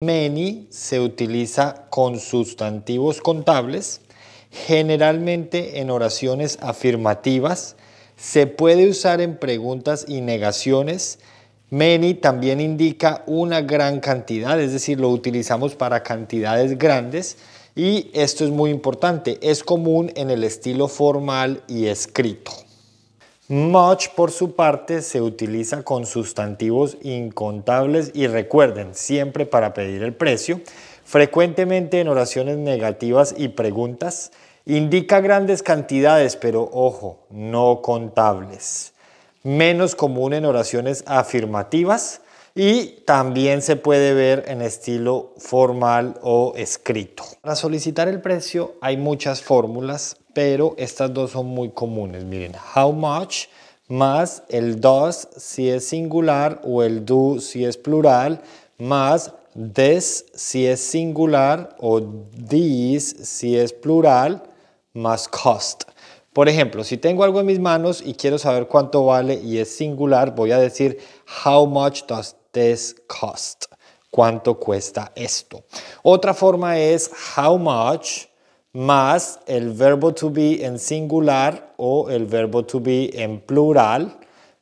Many se utiliza con sustantivos contables, generalmente en oraciones afirmativas. Se puede usar en preguntas y negaciones. Many también indica una gran cantidad, es decir, lo utilizamos para cantidades grandes. Y esto es muy importante, es común en el estilo formal y escrito. Much, por su parte, se utiliza con sustantivos incontables y recuerden, siempre para pedir el precio, frecuentemente en oraciones negativas y preguntas. Indica grandes cantidades, pero ojo, no contables. Menos común en oraciones afirmativas y también se puede ver en estilo formal o escrito. Para solicitar el precio hay muchas fórmulas, pero estas dos son muy comunes. Miren, how much más el does si es singular o el do si es plural, más this si es singular o these si es plural, más cost. Por ejemplo, si tengo algo en mis manos y quiero saber cuánto vale y es singular, voy a decir how much does this cost? ¿Cuánto cuesta esto? Otra forma es how much más el verbo to be en singular o el verbo to be en plural,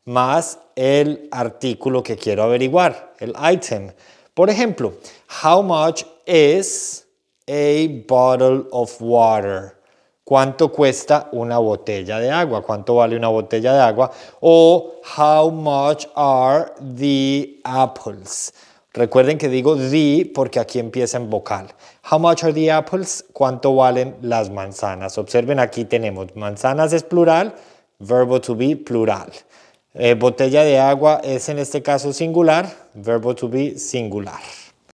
más el artículo que quiero averiguar, el item. Por ejemplo, how much is a bottle of water? ¿Cuánto cuesta una botella de agua? ¿Cuánto vale una botella de agua? O how much are the apples? Recuerden que digo the porque aquí empieza en vocal. How much are the apples? ¿Cuánto valen las manzanas? Observen, aquí tenemos manzanas es plural, verbo to be plural. Eh, botella de agua es en este caso singular, verbo to be singular.